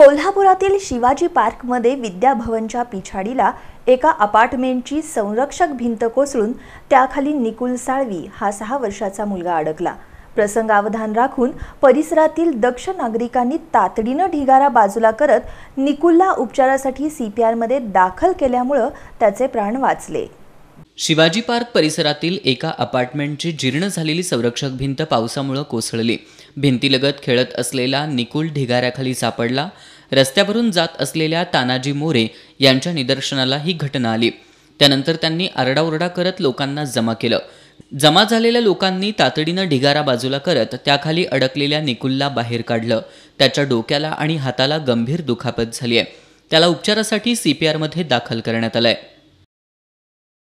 कोल्हापुरातील शिवाजी पार्कमध्ये विद्याभवनच्या पिछाडीला एका अपार्टमेंटची संरक्षक भिंत कोसळून त्याखाली निकुल साळवी हा सहा वर्षाचा मुलगा अडकला प्रसंगावधान राखून परिसरातील दक्ष नागरिकांनी तातडीनं ढिगारा बाजूला करत निकुलला उपचारासाठी सी पी दाखल केल्यामुळं त्याचे प्राण वाचले शिवाजी पार्क परिसरातील एका अपार्टमेंटची जीर्ण झालेली संरक्षक भिंत पावसामुळे कोसळली भिंतीलगत खेळत असलेला निकुल ढिगाऱ्याखाली सापडला रस्त्यावरून जात असलेल्या तानाजी मोरे यांच्या निदर्शनाला ही घटना आली त्यानंतर त्यांनी आरडाओरडा करत लोकांना जमा केलं जमा झालेल्या लोकांनी तातडीनं ढिगारा बाजूला करत त्याखाली अडकलेल्या निकुलला बाहेर काढलं त्याच्या डोक्याला आणि हाताला गंभीर दुखापत झाली आहे त्याला उपचारासाठी सी पी आरमध्ये दाखल करण्यात आलं आहे